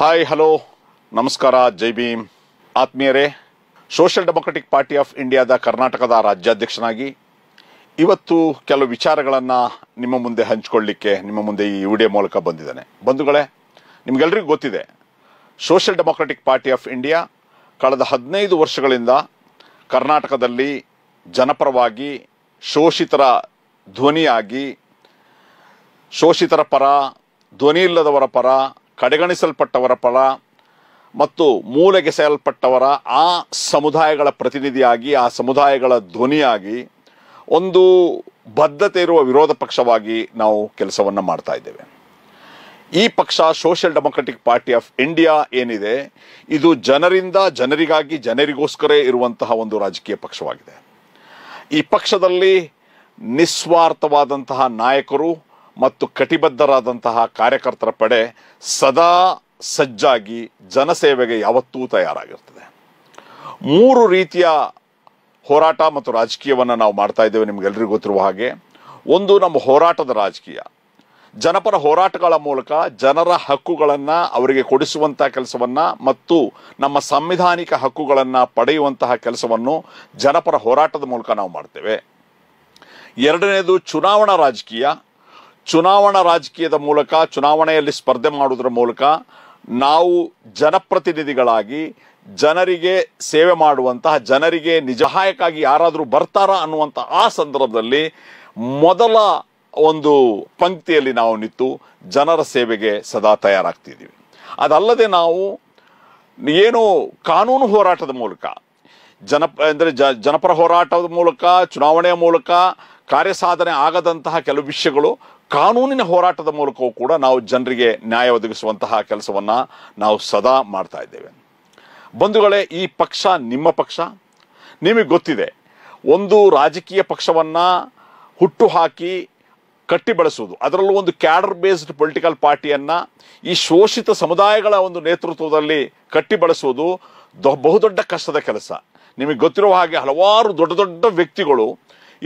hi hello ನಮಸ್ಕಾರ ಜೈ ಭೀಮ್ ಆತ್ಮೀಯರೇ social democratic party of ಇಂಡಿಯಾದ ಕರ್ನಾಟಕದ ರಾಜ್ಯಾಧ್ಯಕ್ಷನಾಗಿ ಇವತ್ತು ಕೆಲವು ವಿಚಾರಗಳನ್ನು ನಿಮ್ಮ ಮುಂದೆ ಹಂಚಿಕೊಳ್ಳಿಕ್ಕೆ ನಿಮ್ಮ ಮುಂದೆ ಈ ವಿಡಿಯೋ ಮೂಲಕ ಬಂದಿದ್ದಾನೆ ಬಂಧುಗಳೇ ನಿಮಗೆಲ್ಲರಿಗೂ ಗೊತ್ತಿದೆ social democratic party of India ಕಳೆದ ಹದಿನೈದು ವರ್ಷಗಳಿಂದ ಕರ್ನಾಟಕದಲ್ಲಿ ಜನಪರವಾಗಿ ಶೋಷಿತರ ಧ್ವನಿಯಾಗಿ ಶೋಷಿತರ ಪರ ಧ್ವನಿ ಇಲ್ಲದವರ ಪರ ಕಡೆಗಣಿಸಲ್ಪಟ್ಟವರ ಪರ ಮತ್ತು ಮೂಲೆಗೆ ಸೆಯಲ್ಪಟ್ಟವರ ಆ ಸಮುದಾಯಗಳ ಪ್ರತಿನಿಧಿಯಾಗಿ ಆ ಸಮುದಾಯಗಳ ಧ್ವನಿಯಾಗಿ ಒಂದು ಬದ್ಧತೆ ಇರುವ ವಿರೋಧ ಪಕ್ಷವಾಗಿ ನಾವು ಕೆಲಸವನ್ನು ಮಾಡ್ತಾ ಇದ್ದೇವೆ ಈ ಪಕ್ಷ social democratic party of India ಏನಿದೆ ಇದು ಜನರಿಂದ ಜನರಿಗಾಗಿ ಜನರಿಗೋಸ್ಕರ ಇರುವಂತಹ ಒಂದು ರಾಜಕೀಯ ಪಕ್ಷವಾಗಿದೆ ಈ ಪಕ್ಷದಲ್ಲಿ ನಿಸ್ವಾರ್ಥವಾದಂತಹ ನಾಯಕರು ಮತ್ತು ಕಟಿಬದ್ಧರಾದಂತಹ ಕಾರ್ಯಕರ್ತರ ಪಡೆ ಸದಾ ಸಜ್ಜಾಗಿ ಜನಸೇವೆಗೆ ಯಾವತ್ತೂ ತಯಾರಾಗಿರ್ತದೆ ಮೂರು ರೀತಿಯ ಹೋರಾಟ ಮತ್ತು ರಾಜಕೀಯವನ್ನು ನಾವು ಮಾಡ್ತಾ ಇದ್ದೇವೆ ನಿಮಗೆಲ್ಲರಿಗೂ ಗೊತ್ತಿರುವ ಹಾಗೆ ಒಂದು ನಮ್ಮ ಹೋರಾಟದ ರಾಜಕೀಯ ಜನಪರ ಹೋರಾಟಗಳ ಮೂಲಕ ಜನರ ಹಕ್ಕುಗಳನ್ನು ಅವರಿಗೆ ಕೊಡಿಸುವಂತಹ ಕೆಲಸವನ್ನು ಮತ್ತು ನಮ್ಮ ಸಂವಿಧಾನಿಕ ಹಕ್ಕುಗಳನ್ನು ಪಡೆಯುವಂತಹ ಕೆಲಸವನ್ನು ಜನಪರ ಹೋರಾಟದ ಮೂಲಕ ನಾವು ಮಾಡ್ತೇವೆ ಎರಡನೇದು ಚುನಾವಣಾ ರಾಜಕೀಯ ಚುನಾವಣಾ ರಾಜಕೀಯದ ಮೂಲಕ ಚುನಾವಣೆಯಲ್ಲಿ ಸ್ಪರ್ಧೆ ಮಾಡುವುದರ ಮೂಲಕ ನಾವು ಜನಪ್ರತಿನಿಧಿಗಳಾಗಿ ಜನರಿಗೆ ಸೇವೆ ಮಾಡುವಂತಹ ಜನರಿಗೆ ನಿಜಹಾಯಕ್ಕಾಗಿ ಯಾರಾದರೂ ಬರ್ತಾರಾ ಅನ್ನುವಂಥ ಆ ಸಂದರ್ಭದಲ್ಲಿ ಮೊದಲ ಒಂದು ಪಂಕ್ತಿಯಲ್ಲಿ ನಾವು ನಿಂತು ಜನರ ಸೇವೆಗೆ ಸದಾ ತಯಾರಾಗ್ತಿದ್ದೀವಿ ಅದಲ್ಲದೆ ನಾವು ಏನು ಕಾನೂನು ಹೋರಾಟದ ಮೂಲಕ ಜನ ಅಂದರೆ ಜ ಜನಪರ ಹೋರಾಟದ ಮೂಲಕ ಚುನಾವಣೆಯ ಮೂಲಕ ಕಾರ್ಯಸಾಧನೆ ಆಗದಂತಹ ಕೆಲವು ವಿಷಯಗಳು ಕಾನೂನಿನ ಹೋರಾಟದ ಮೂಲಕವೂ ಕೂಡ ನಾವು ಜನರಿಗೆ ನ್ಯಾಯ ಒದಗಿಸುವಂತಹ ಕೆಲಸವನ್ನು ನಾವು ಸದಾ ಮಾಡ್ತಾ ಇದ್ದೇವೆ ಬಂಧುಗಳೇ ಈ ಪಕ್ಷ ನಿಮ್ಮ ಪಕ್ಷ ನಿಮಗೆ ಗೊತ್ತಿದೆ ಒಂದು ರಾಜಕೀಯ ಪಕ್ಷವನ್ನು ಹುಟ್ಟು ಹಾಕಿ ಕಟ್ಟಿ ಬಳಸುವುದು ಅದರಲ್ಲೂ ಒಂದು ಕ್ಯಾಡರ್ ಬೇಸ್ಡ್ ಪೊಲಿಟಿಕಲ್ ಪಾರ್ಟಿಯನ್ನು ಈ ಶೋಷಿತ ಸಮುದಾಯಗಳ ಒಂದು ನೇತೃತ್ವದಲ್ಲಿ ಕಟ್ಟಿ ದೊ ಬಹುದೊಡ್ಡ ಕಷ್ಟದ ಕೆಲಸ ನಿಮಗೆ ಗೊತ್ತಿರುವ ಹಾಗೆ ಹಲವಾರು ದೊಡ್ಡ ದೊಡ್ಡ ವ್ಯಕ್ತಿಗಳು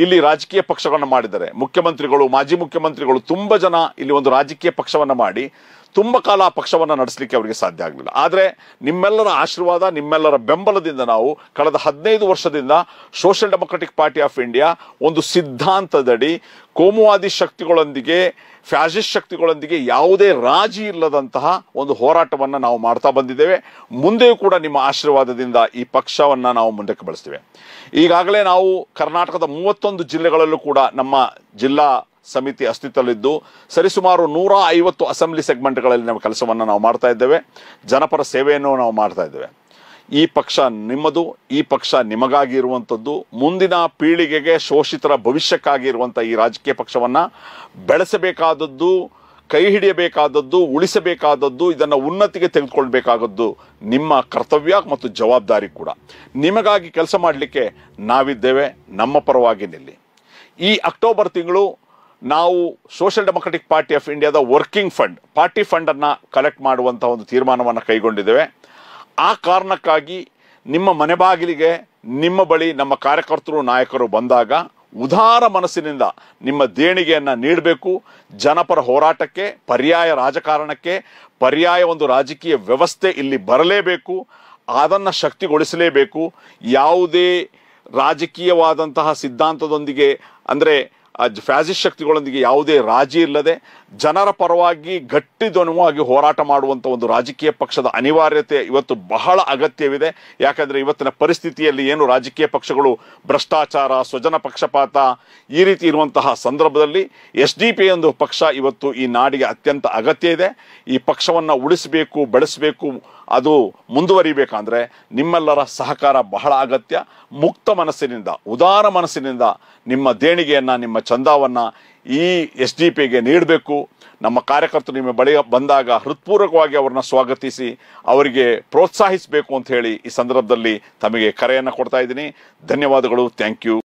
ಇಲ್ಲಿ ರಾಜಕೀಯ ಪಕ್ಷವನ್ನು ಮಾಡಿದ್ದಾರೆ ಮುಖ್ಯಮಂತ್ರಿಗಳು ಮಾಜಿ ಮುಖ್ಯಮಂತ್ರಿಗಳು ತುಂಬ ಜನ ಇಲ್ಲಿ ಒಂದು ರಾಜಕೀಯ ಪಕ್ಷವನ್ನು ಮಾಡಿ ತುಂಬ ಕಾಲ ಆ ಪಕ್ಷವನ್ನು ನಡೆಸಲಿಕ್ಕೆ ಅವರಿಗೆ ಸಾಧ್ಯ ಆಗಲಿಲ್ಲ ಆದರೆ ನಿಮ್ಮೆಲ್ಲರ ಆಶೀರ್ವಾದ ನಿಮ್ಮೆಲ್ಲರ ಬೆಂಬಲದಿಂದ ನಾವು ಕಳೆದ ಹದಿನೈದು ವರ್ಷದಿಂದ social democratic party of India ಒಂದು ಸಿದ್ಧಾಂತದಡಿ ಕೋಮುವಾದಿ ಶಕ್ತಿಗಳೊಂದಿಗೆ ಫ್ಯಾಸಿಸ್ಟ್ ಶಕ್ತಿಗಳೊಂದಿಗೆ ಯಾವುದೇ ರಾಜಿ ಇಲ್ಲದಂತಹ ಒಂದು ಹೋರಾಟವನ್ನು ನಾವು ಮಾಡ್ತಾ ಬಂದಿದ್ದೇವೆ ಮುಂದೆಯೂ ಕೂಡ ನಿಮ್ಮ ಆಶೀರ್ವಾದದಿಂದ ಈ ಪಕ್ಷವನ್ನು ನಾವು ಮುಂದಕ್ಕೆ ಬಳಸ್ತೇವೆ ಈಗಾಗಲೇ ನಾವು ಕರ್ನಾಟಕದ ಮೂವತ್ತೊಂದು ಜಿಲ್ಲೆಗಳಲ್ಲೂ ಕೂಡ ನಮ್ಮ ಜಿಲ್ಲಾ ಸಮಿತಿ ಅಸ್ತಿತ್ವದಲ್ಲಿದ್ದು ಸರಿಸುಮಾರು ನೂರ ಐವತ್ತು ಅಸೆಂಬ್ಲಿ ಸೆಗ್ಮೆಂಟ್ಗಳಲ್ಲಿ ನಾವು ಕೆಲಸವನ್ನು ನಾವು ಮಾಡ್ತಾ ಇದ್ದೇವೆ ಜನಪರ ಸೇವೆಯನ್ನು ನಾವು ಮಾಡ್ತಾ ಇದ್ದೇವೆ ಈ ಪಕ್ಷ ನಿಮ್ಮದು ಈ ಪಕ್ಷ ನಿಮಗಾಗಿ ಇರುವಂಥದ್ದು ಮುಂದಿನ ಪೀಳಿಗೆಗೆ ಶೋಷಿತರ ಭವಿಷ್ಯಕ್ಕಾಗಿ ಇರುವಂಥ ಈ ರಾಜಕೀಯ ಪಕ್ಷವನ್ನು ಬೆಳೆಸಬೇಕಾದದ್ದು ಕೈ ಹಿಡಿಯಬೇಕಾದದ್ದು ಉಳಿಸಬೇಕಾದದ್ದು ಇದನ್ನು ಉನ್ನತಿಗೆ ತೆಗೆದುಕೊಳ್ಬೇಕಾದದ್ದು ನಿಮ್ಮ ಕರ್ತವ್ಯ ಮತ್ತು ಜವಾಬ್ದಾರಿ ಕೂಡ ನಿಮಗಾಗಿ ಕೆಲಸ ಮಾಡಲಿಕ್ಕೆ ನಾವಿದ್ದೇವೆ ನಮ್ಮ ಪರವಾಗಿ ನಿಲ್ಲಿ ಈ ಅಕ್ಟೋಬರ್ ತಿಂಗಳು ನಾವು ಸೋಷಿಯಲ್ ಡೆಮೊಕ್ರೆಟಿಕ್ ಪಾರ್ಟಿ ಆಫ್ ಇಂಡಿಯಾದ ವರ್ಕಿಂಗ್ ಫಂಡ್ ಪಾರ್ಟಿ ಫಂಡನ್ನು ಕಲೆಕ್ಟ್ ಮಾಡುವಂಥ ಒಂದು ತೀರ್ಮಾನವನ್ನು ಕೈಗೊಂಡಿದ್ದೇವೆ ಆ ಕಾರಣಕ್ಕಾಗಿ ನಿಮ್ಮ ಮನೆ ಬಾಗಿಲಿಗೆ ನಿಮ್ಮ ಬಳಿ ನಮ್ಮ ಕಾರ್ಯಕರ್ತರು ನಾಯಕರು ಬಂದಾಗ ಉದಾರ ಮನಸ್ಸಿನಿಂದ ನಿಮ್ಮ ದೇಣಿಗೆಯನ್ನು ನೀಡಬೇಕು ಜನಪರ ಹೋರಾಟಕ್ಕೆ ಪರ್ಯಾಯ ರಾಜಕಾರಣಕ್ಕೆ ಪರ್ಯಾಯ ಒಂದು ರಾಜಕೀಯ ವ್ಯವಸ್ಥೆ ಇಲ್ಲಿ ಬರಲೇಬೇಕು ಅದನ್ನು ಶಕ್ತಿಗೊಳಿಸಲೇಬೇಕು ಯಾವುದೇ ರಾಜಕೀಯವಾದಂತಹ ಸಿದ್ಧಾಂತದೊಂದಿಗೆ ಅಂದರೆ ಫ್ಯಾಸಿಸ್ಟ್ ಶಕ್ತಿಗಳೊಂದಿಗೆ ಯಾವುದೇ ರಾಜಿ ಇಲ್ಲದೆ ಜನರ ಪರವಾಗಿ ಗಟ್ಟಿ ಹೋರಾಟ ಮಾಡುವಂಥ ಒಂದು ರಾಜಕೀಯ ಪಕ್ಷದ ಅನಿವಾರ್ಯತೆ ಇವತ್ತು ಬಹಳ ಅಗತ್ಯವಿದೆ ಯಾಕಂದರೆ ಇವತ್ತಿನ ಪರಿಸ್ಥಿತಿಯಲ್ಲಿ ಏನು ರಾಜಕೀಯ ಪಕ್ಷಗಳು ಭ್ರಷ್ಟಾಚಾರ ಸ್ವಜನ ಪಕ್ಷಪಾತ ಈ ರೀತಿ ಇರುವಂತಹ ಸಂದರ್ಭದಲ್ಲಿ ಎಸ್ ಡಿ ಪಿ ಒಂದು ಪಕ್ಷ ಇವತ್ತು ಈ ನಾಡಿಗೆ ಅತ್ಯಂತ ಅಗತ್ಯ ಇದೆ ಈ ಪಕ್ಷವನ್ನು ಉಳಿಸಬೇಕು ಬೆಳೆಸಬೇಕು ಅದು ಮುಂದುವರಿಬೇಕಂದ್ರೆ ನಿಮ್ಮೆಲ್ಲರ ಸಹಕಾರ ಬಹಳ ಅಗತ್ಯ ಮುಕ್ತ ಮನಸ್ಸಿನಿಂದ ಉದಾರ ಮನಸ್ಸಿನಿಂದ ನಿಮ್ಮ ದೇಣಿಗೆಯನ್ನು ನಿಮ್ಮ ಚಂದಾವನ್ನ ಈ ಎಸ್ ಡಿ ಪಿಗೆ ನೀಡಬೇಕು ನಮ್ಮ ಕಾರ್ಯಕರ್ತರು ನಿಮ್ಮ ಬಳಿ ಬಂದಾಗ ಹೃತ್ಪೂರ್ವಕವಾಗಿ ಅವರನ್ನ ಸ್ವಾಗತಿಸಿ ಅವರಿಗೆ ಪ್ರೋತ್ಸಾಹಿಸಬೇಕು ಅಂತ ಹೇಳಿ ಈ ಸಂದರ್ಭದಲ್ಲಿ ತಮಗೆ ಕರೆಯನ್ನು ಕೊಡ್ತಾ ಇದ್ದೀನಿ ಧನ್ಯವಾದಗಳು ಥ್ಯಾಂಕ್ ಯು